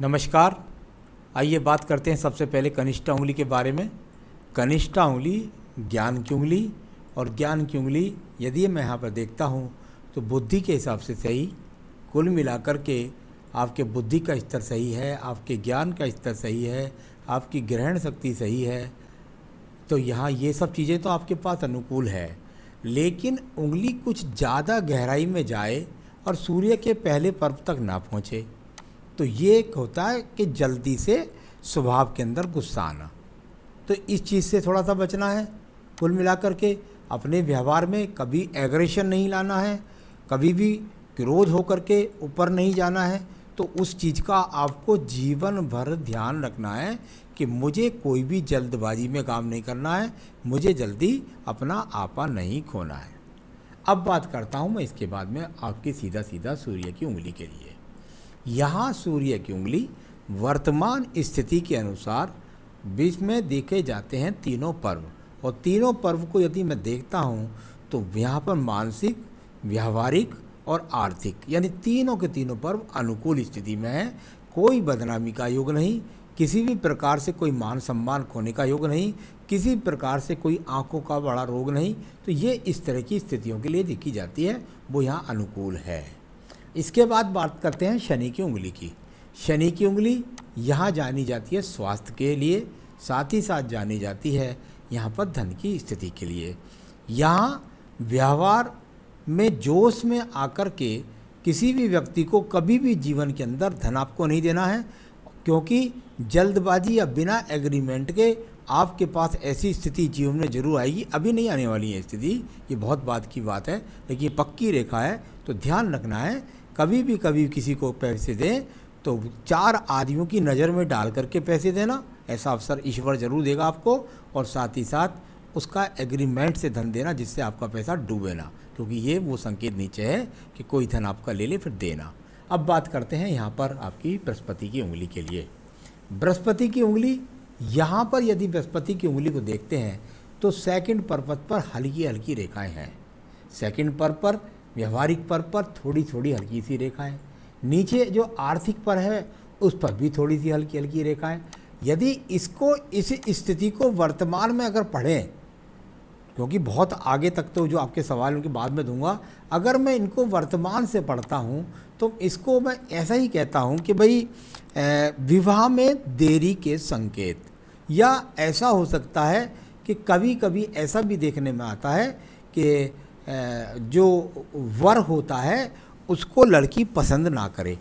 नमस्कार आइए बात करते हैं सबसे पहले कनिष्ठा उंगली के बारे में कनिष्ठा उंगली ज्ञान की उंगली और ज्ञान की उंगली यदि मैं यहाँ पर देखता हूँ तो बुद्धि के हिसाब से सही कुल मिलाकर के आपके बुद्धि का स्तर सही है आपके ज्ञान का स्तर सही है आपकी ग्रहण शक्ति सही है तो यहाँ ये सब चीज़ें तो आपके पास अनुकूल है लेकिन उंगली कुछ ज़्यादा गहराई में जाए और सूर्य के पहले पर्व तक ना पहुँचे तो ये एक होता है कि जल्दी से स्वभाव के अंदर गुस्सा आना तो इस चीज़ से थोड़ा सा बचना है कुल मिलाकर के अपने व्यवहार में कभी एग्रेशन नहीं लाना है कभी भी क्रोध होकर के ऊपर नहीं जाना है तो उस चीज़ का आपको जीवन भर ध्यान रखना है कि मुझे कोई भी जल्दबाजी में काम नहीं करना है मुझे जल्दी अपना आपा नहीं खोना है अब बात करता हूँ मैं इसके बाद में आपके सीधा सीधा सूर्य की उंगली के लिए यहाँ सूर्य की उंगली वर्तमान स्थिति के अनुसार बीच में देखे जाते हैं तीनों पर्व और तीनों पर्व को यदि मैं देखता हूँ तो यहाँ पर मानसिक व्यावहारिक और आर्थिक यानी तीनों के तीनों पर्व अनुकूल स्थिति में है कोई बदनामी का योग नहीं किसी भी प्रकार से कोई मान सम्मान खोने का योग नहीं किसी प्रकार से कोई आंखों का बड़ा रोग नहीं तो ये इस तरह की स्थितियों के लिए देखी जाती है वो यहाँ अनुकूल है इसके बाद बात करते हैं शनि की उंगली की शनि की उंगली यहाँ जानी जाती है स्वास्थ्य के लिए साथ ही साथ जानी जाती है यहाँ पर धन की स्थिति के लिए यहाँ व्यवहार में जोश में आकर के किसी भी व्यक्ति को कभी भी जीवन के अंदर धन आपको नहीं देना है क्योंकि जल्दबाजी या बिना एग्रीमेंट के आपके पास ऐसी स्थिति जीवन में जरूर आएगी अभी नहीं आने वाली है स्थिति ये बहुत बात की बात है लेकिन पक्की रेखा है तो ध्यान रखना है कभी भी कभी किसी को पैसे दें तो चार आदमियों की नज़र में डाल करके पैसे देना ऐसा अवसर ईश्वर ज़रूर देगा आपको और साथ ही साथ उसका एग्रीमेंट से धन देना जिससे आपका पैसा डूबे ना क्योंकि ये वो संकेत नीचे है कि कोई धन आपका ले ले फिर देना अब बात करते हैं यहाँ पर आपकी बृहस्पति की उंगली के लिए बृहस्पति की उंगली यहाँ पर यदि बृहस्पति की उंगली को देखते हैं तो सेकंड पर्वत पर हल्की हल्की रेखाएं हैं सेकंड पर पर व्यवहारिक पर पर थोड़ी थोड़ी हल्की सी रेखाएं नीचे जो आर्थिक पर है उस पर भी थोड़ी सी हल्की हल्की रेखाएं यदि इसको इस स्थिति को वर्तमान में अगर पढ़ें क्योंकि बहुत आगे तक तो जो आपके सवाल उनके बाद में दूंगा अगर मैं इनको वर्तमान से पढ़ता हूँ तो इसको मैं ऐसा ही कहता हूँ कि भाई विवाह में देरी के संकेत या ऐसा हो सकता है कि कभी कभी ऐसा भी देखने में आता है कि जो वर होता है उसको लड़की पसंद ना करे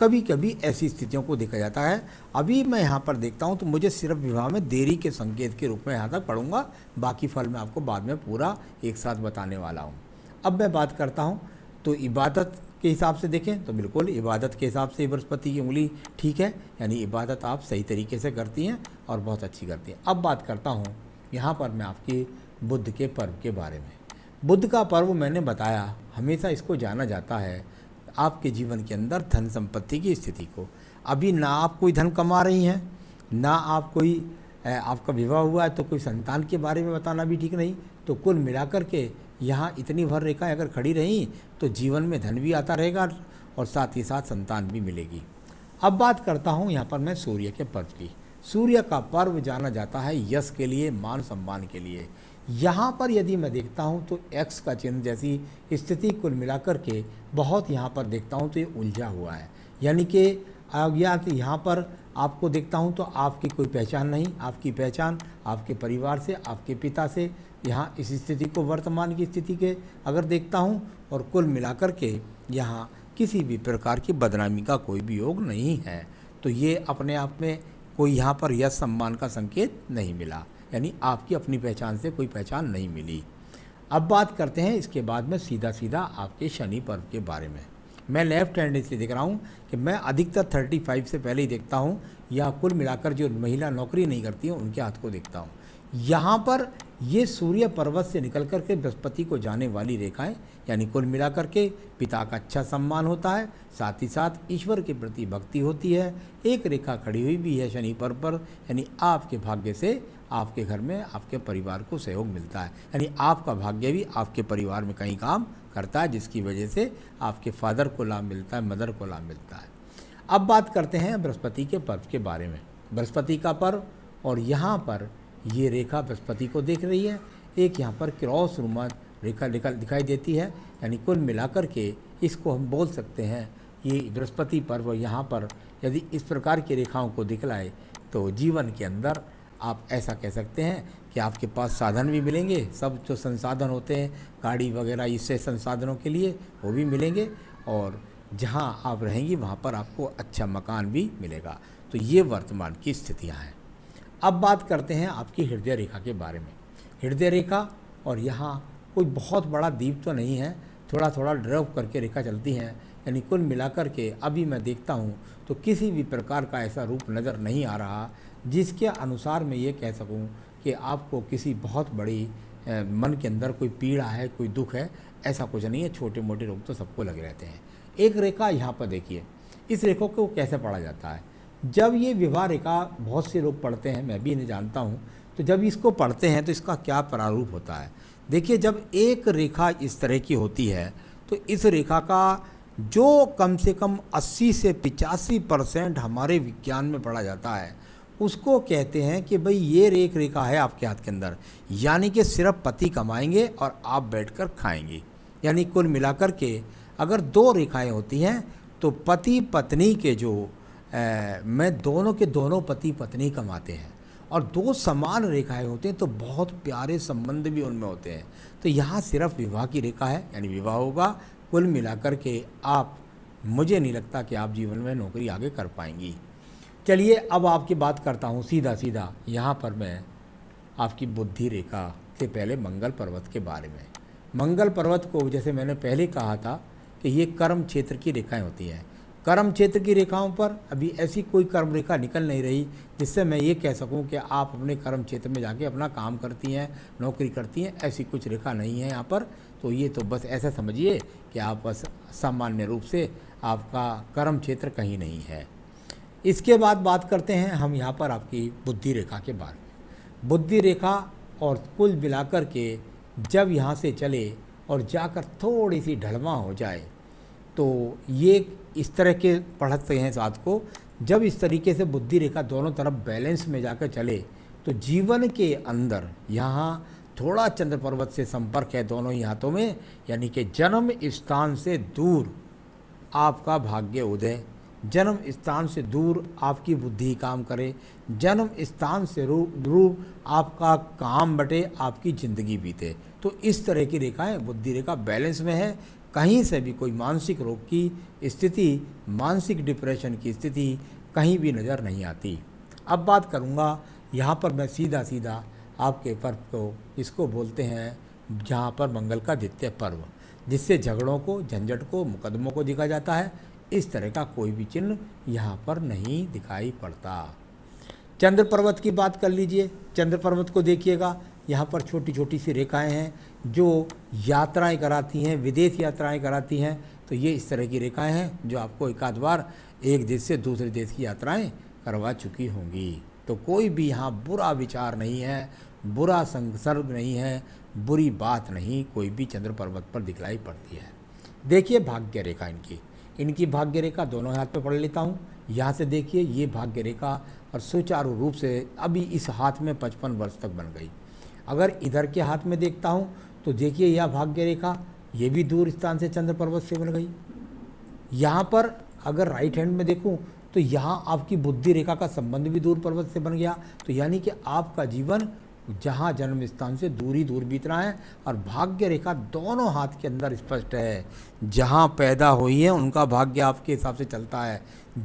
कभी कभी ऐसी स्थितियों को देखा जाता है अभी मैं यहाँ पर देखता हूँ तो मुझे सिर्फ विवाह में देरी के संकेत के रूप में यहाँ तक पढ़ूँगा बाकी फल मैं आपको बाद में पूरा एक साथ बताने वाला हूँ अब मैं बात करता हूँ तो इबादत के हिसाब से देखें तो बिल्कुल इबादत के हिसाब से बृहस्पति की उंगली ठीक है यानी इबादत आप सही तरीके से करती हैं और बहुत अच्छी करती हैं अब बात करता हूँ यहाँ पर मैं आपके बुद्ध के पर्व के बारे में बुद्ध का पर्व मैंने बताया हमेशा इसको जाना जाता है आपके जीवन के अंदर धन संपत्ति की स्थिति को अभी ना आप कोई धन कमा रही हैं ना आप कोई आपका विवाह हुआ है तो कोई संतान के बारे में बताना भी ठीक नहीं तो कुल मिलाकर के यहाँ इतनी भर रेखाएँ अगर खड़ी रहीं तो जीवन में धन भी आता रहेगा और साथ ही साथ संतान भी मिलेगी अब बात करता हूँ यहाँ पर मैं सूर्य के पर्व की सूर्य का पर्व जाना जाता है यश के लिए मान सम्मान के लिए यहाँ पर यदि मैं देखता हूँ तो एक्स का चिन्ह जैसी स्थिति कुल मिलाकर के बहुत यहाँ पर देखता हूँ तो ये उलझा हुआ है यानी कि अज्ञात तो यहाँ पर आपको देखता हूँ तो आपकी कोई पहचान नहीं आपकी पहचान आपके परिवार से आपके पिता से यहाँ इस स्थिति को वर्तमान की स्थिति के अगर देखता हूँ और कुल मिलाकर के यहाँ किसी भी प्रकार की बदनामी का कोई भी योग नहीं है तो ये अपने आप में कोई यहाँ पर यह सम्मान का संकेत नहीं मिला यानी आपकी अपनी पहचान से कोई पहचान नहीं मिली अब बात करते हैं इसके बाद में सीधा सीधा आपके शनि पर्व के बारे में मैं लेफ्ट हैंड इसलिए देख रहा हूँ कि मैं अधिकतर थर्टी फाइव से पहले ही देखता हूँ या कुल मिलाकर जो महिला नौकरी नहीं करती हैं उनके हाथ को देखता हूँ यहाँ पर ये सूर्य पर्वत से निकल कर के बृहस्पति को जाने वाली रेखाएं यानी कुल मिलाकर के पिता का अच्छा सम्मान होता है साथ ही साथ ईश्वर के प्रति भक्ति होती है एक रेखा खड़ी हुई भी है शनि पर्व पर यानी आपके भाग्य से आपके घर में आपके परिवार को सहयोग मिलता है यानी आपका भाग्य भी आपके परिवार में कहीं काम करता है जिसकी वजह से आपके फादर को लाभ मिलता है मदर को लाभ मिलता है अब बात करते हैं बृहस्पति के पर्व के बारे में बृहस्पति का पर्व और यहाँ पर ये रेखा बृहस्पति को देख रही है एक यहाँ पर क्रॉस रूमा रेखा दिखाई देती है यानी कुल मिलाकर के इसको हम बोल सकते हैं कि बृहस्पति पर्व यहाँ पर यदि इस प्रकार की रेखाओं को दिखलाए तो जीवन के अंदर आप ऐसा कह सकते हैं कि आपके पास साधन भी मिलेंगे सब जो संसाधन होते हैं गाड़ी वगैरह इससे संसाधनों के लिए वो भी मिलेंगे और जहाँ आप रहेंगी वहाँ पर आपको अच्छा मकान भी मिलेगा तो ये वर्तमान की स्थितियाँ हैं अब बात करते हैं आपकी हृदय रेखा के बारे में हृदय रेखा और यहाँ कोई बहुत बड़ा द्वीप तो नहीं है थोड़ा थोड़ा ड्रव करके रेखा चलती हैं यानी कुल मिलाकर के अभी मैं देखता हूँ तो किसी भी प्रकार का ऐसा रूप नज़र नहीं आ रहा जिसके अनुसार मैं ये कह सकूँ कि आपको किसी बहुत बड़ी मन के अंदर कोई पीड़ा है कोई दुख है ऐसा कुछ नहीं है छोटे मोटे रोग तो सबको लगे रहते हैं एक रेखा यहाँ पर देखिए इस रेखा को कैसे पढ़ा जाता है जब ये विवाह रेखा बहुत से लोग पढ़ते हैं मैं भी इन्हें जानता हूँ तो जब इसको पढ़ते हैं तो इसका क्या प्रारूप होता है देखिए जब एक रेखा इस तरह की होती है तो इस रेखा का जो कम से कम 80 से पिचासी परसेंट हमारे विज्ञान में पढ़ा जाता है उसको कहते हैं कि भाई ये रेख रेखा है आपके हाथ के अंदर यानी कि सिर्फ पति कमाएंगे और आप बैठकर खाएंगे यानी कुल मिलाकर के अगर दो रेखाएं होती हैं तो पति पत्नी के जो ए, दोनों के दोनों पति पत्नी कमाते हैं और दो समान रेखाएं होते हैं तो बहुत प्यारे संबंध भी उनमें होते हैं तो यहाँ सिर्फ विवाह की रेखा है यानी विवाह होगा कुल मिलाकर के आप मुझे नहीं लगता कि आप जीवन में नौकरी आगे कर पाएंगी चलिए अब आपकी बात करता हूँ सीधा सीधा यहाँ पर मैं आपकी बुद्धि रेखा से पहले मंगल पर्वत के बारे में मंगल पर्वत को जैसे मैंने पहले कहा था कि ये कर्म क्षेत्र की रेखाएं होती हैं कर्म क्षेत्र की रेखाओं पर अभी ऐसी कोई कर्म रेखा निकल नहीं रही जिससे मैं ये कह सकूं कि आप अपने कर्म क्षेत्र में जाके अपना काम करती हैं नौकरी करती हैं ऐसी कुछ रेखा नहीं है यहाँ पर तो ये तो बस ऐसा समझिए कि आप बस सामान्य रूप से आपका कर्म क्षेत्र कहीं नहीं है इसके बाद बात करते हैं हम यहाँ पर आपकी बुद्धि रेखा के बारे में बुद्धि रेखा और कुल मिलाकर के जब यहाँ से चले और जाकर थोड़ी सी ढलवा हो जाए तो ये इस तरह के पढ़ते हैं साथ को जब इस तरीके से बुद्धि रेखा दोनों तरफ बैलेंस में जाकर चले तो जीवन के अंदर यहाँ थोड़ा चंद्र पर्वत से संपर्क है दोनों ही हाथों में यानी कि जन्म स्थान से दूर आपका भाग्य उदय जन्म स्थान से दूर आपकी बुद्धि काम करे जन्म स्थान से रू आपका काम बटे आपकी ज़िंदगी बीते तो इस तरह की रेखाएं बुद्धि रेखा बैलेंस में है कहीं से भी कोई मानसिक रोग की स्थिति मानसिक डिप्रेशन की स्थिति कहीं भी नज़र नहीं आती अब बात करूँगा यहाँ पर मैं सीधा सीधा आपके पर्व को इसको बोलते हैं जहाँ पर मंगल का द्वितीय पर्व जिससे झगड़ों को झंझट को मुकदमों को दिखा जाता है इस तरह का कोई भी चिन्ह यहाँ पर नहीं दिखाई पड़ता चंद्र पर्वत की बात कर लीजिए चंद्र पर्वत को देखिएगा यहाँ पर छोटी छोटी सी रेखाएं हैं जो यात्राएं कराती हैं विदेश यात्राएं कराती हैं तो ये इस तरह की रेखाएं हैं जो आपको एक आध बार एक देश से दूसरे देश की यात्राएं करवा चुकी होंगी तो कोई भी यहाँ बुरा विचार नहीं है बुरा संसर्ग नहीं है बुरी बात नहीं कोई भी चंद्र पर्वत पर दिखलाई पड़ती है देखिए भाग्य रेखा इनकी इनकी भाग्य रेखा दोनों हाथ पे पढ़ लेता हूँ यहाँ से देखिए ये भाग्य रेखा और सुचारू रूप से अभी इस हाथ में पचपन वर्ष तक बन गई अगर इधर के हाथ में देखता हूँ तो देखिए यह भाग्य रेखा ये भी दूर स्थान से चंद्र पर्वत से बन गई यहाँ पर अगर राइट हैंड में देखूँ तो यहाँ आपकी बुद्धि रेखा का संबंध भी दूर पर्वत से बन गया तो यानी कि आपका जीवन जहाँ जन्म स्थान से दूरी दूर बीतना है और भाग्य रेखा दोनों हाथ के अंदर स्पष्ट है जहाँ पैदा हुई है उनका भाग्य आपके हिसाब से चलता है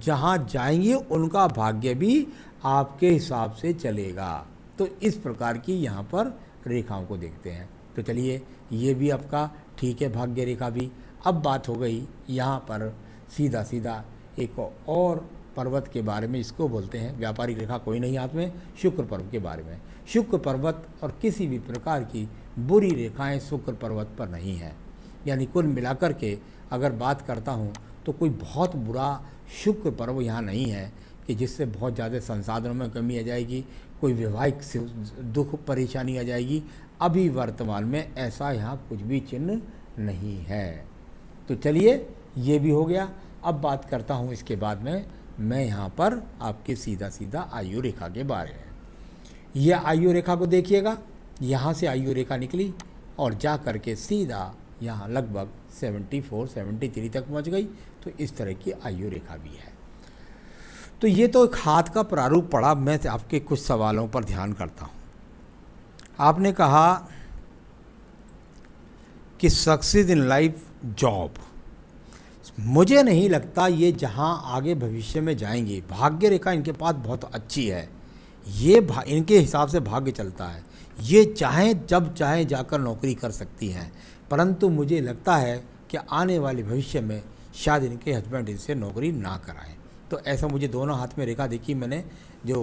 जहाँ जाएंगे उनका भाग्य भी आपके हिसाब से चलेगा तो इस प्रकार की यहाँ पर रेखाओं को देखते हैं तो चलिए ये भी आपका ठीक है भाग्य रेखा भी अब बात हो गई यहाँ पर सीधा सीधा एक और पर्वत के बारे में इसको बोलते हैं व्यापारिक रेखा कोई नहीं हाथ में शुक्र पर्व के बारे में शुक्र पर्वत और किसी भी प्रकार की बुरी रेखाएं शुक्र पर्वत पर नहीं हैं यानी कुल मिलाकर के अगर बात करता हूँ तो कोई बहुत बुरा शुक्र पर्व यहाँ नहीं है कि जिससे बहुत ज़्यादा संसाधनों में कमी आ जाएगी कोई वैवाहिक दुख परेशानी आ जाएगी अभी वर्तमान में ऐसा यहाँ कुछ भी चिन्ह नहीं है तो चलिए ये भी हो गया अब बात करता हूँ इसके बाद में मैं यहाँ पर आपके सीधा सीधा आयु रेखा के बारे में यह आयु रेखा को देखिएगा यहाँ से आयु रेखा निकली और जा कर के सीधा यहाँ लगभग 74, 73 तक पहुँच गई तो इस तरह की आयु रेखा भी है तो ये तो एक हाथ का प्रारूप पड़ा मैं आपके कुछ सवालों पर ध्यान करता हूँ आपने कहा कि सक्सेस इन लाइफ जॉब मुझे नहीं लगता ये जहाँ आगे भविष्य में जाएंगे भाग्य रेखा इनके पास बहुत अच्छी है ये इनके हिसाब से भाग्य चलता है ये चाहें जब चाहें जाकर नौकरी कर सकती हैं परंतु मुझे लगता है कि आने वाले भविष्य में शायद इनके हस्बैंड इनसे नौकरी ना कराएं तो ऐसा मुझे दोनों हाथ में रेखा देखी मैंने जो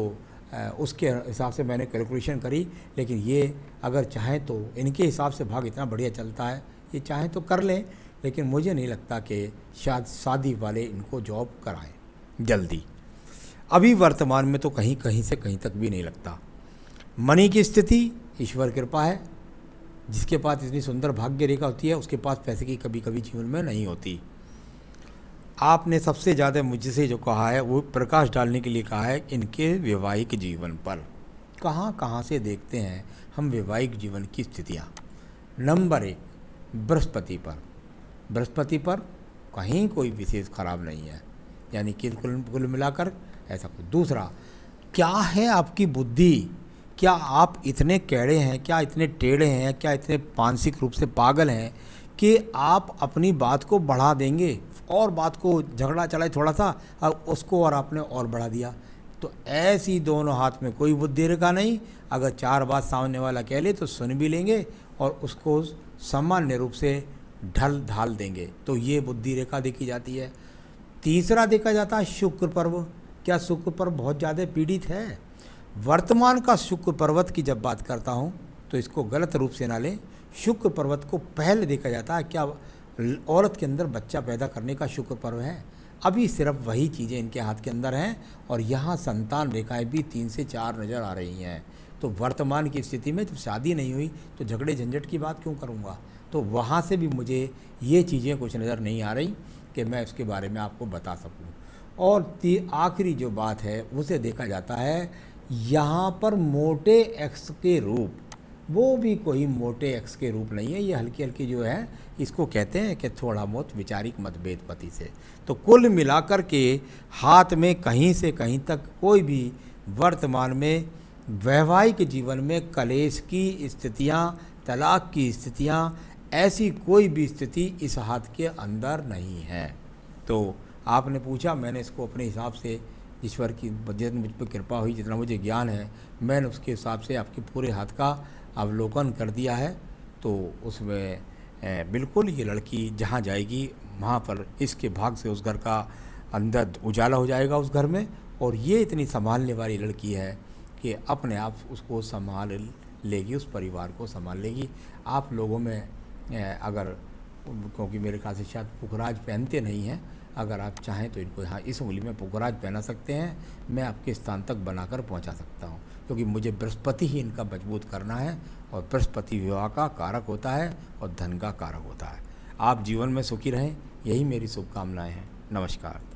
उसके हिसाब से मैंने कैलकुलेशन करी लेकिन ये अगर चाहें तो इनके हिसाब से भाग इतना बढ़िया चलता है ये चाहें तो कर लें लेकिन मुझे नहीं लगता कि शायद शादी वाले इनको जॉब कराएं जल्दी अभी वर्तमान में तो कहीं कहीं से कहीं तक भी नहीं लगता मनी की स्थिति ईश्वर कृपा है जिसके पास इतनी सुंदर भाग्य रेखा होती है उसके पास पैसे की कभी कभी जीवन में नहीं होती आपने सबसे ज़्यादा मुझसे जो कहा है वो प्रकाश डालने के लिए कहा है इनके वैवाहिक जीवन पर कहाँ कहाँ से देखते हैं हम वैवाहिक जीवन की स्थितियाँ नंबर एक बृहस्पति पर बृहस्पति पर कहीं कोई विशेष खराब नहीं है यानी कि कुल कुल मिलाकर ऐसा कुछ दूसरा क्या है आपकी बुद्धि क्या आप इतने कैड़े हैं क्या इतने टेढ़े हैं क्या इतने मानसिक रूप से पागल हैं कि आप अपनी बात को बढ़ा देंगे और बात को झगड़ा चलाए थोड़ा सा और उसको और आपने और बढ़ा दिया तो ऐसी दोनों हाथ में कोई बुद्धि रखा नहीं अगर चार बात सामने वाला कह ले तो सुन भी लेंगे और उसको सामान्य रूप से ढल ढाल देंगे तो ये बुद्धि रेखा देखी जाती है तीसरा देखा जाता है शुक्र पर्व क्या शुक्र पर्व बहुत ज़्यादा पीड़ित है वर्तमान का शुक्र पर्वत की जब बात करता हूँ तो इसको गलत रूप से ना लें शुक्र पर्वत को पहले देखा जाता है क्या औरत के अंदर बच्चा पैदा करने का शुक्र पर्व है अभी सिर्फ वही चीज़ें इनके हाथ के अंदर हैं और यहाँ संतान रेखाएं भी तीन से चार नज़र आ रही हैं तो वर्तमान की स्थिति में जब शादी नहीं हुई तो झगड़े झंझट की बात क्यों करूँगा तो वहाँ से भी मुझे ये चीज़ें कुछ नज़र नहीं आ रही कि मैं उसके बारे में आपको बता सकूँ और आखिरी जो बात है उसे देखा जाता है यहाँ पर मोटे एक्स के रूप वो भी कोई मोटे एक्स के रूप नहीं है ये हल्की हल्की जो है इसको कहते हैं कि थोड़ा बहुत विचारिक मतभेद पति से तो कुल मिलाकर के हाथ में कहीं से कहीं तक कोई भी वर्तमान में वैवाहिक जीवन में कलेश की स्थितियाँ तलाक की स्थितियाँ ऐसी कोई भी स्थिति इस हाथ के अंदर नहीं है तो आपने पूछा मैंने इसको अपने हिसाब से ईश्वर की जितनी मुझ पर कृपा हुई जितना मुझे ज्ञान है मैंने उसके हिसाब से आपके पूरे हाथ का अवलोकन कर दिया है तो उसमें बिल्कुल ये लड़की जहाँ जाएगी वहाँ पर इसके भाग से उस घर का अंदर उजाला हो जाएगा उस घर में और ये इतनी संभालने वाली लड़की है कि अपने आप उसको संभाल लेगी उस परिवार को संभाल लेगी आप लोगों में अगर क्योंकि मेरे ख्याल से शायद पुखराज पहनते नहीं हैं अगर आप चाहें तो इनको यहाँ इस उंगली में पुखराज पहना सकते हैं मैं आपके स्थान तक बनाकर पहुँचा सकता हूँ क्योंकि मुझे बृहस्पति ही इनका मजबूत करना है और बृहस्पति विवाह का कारक होता है और धन का कारक होता है आप जीवन में सुखी रहें यही मेरी शुभकामनाएँ हैं नमस्कार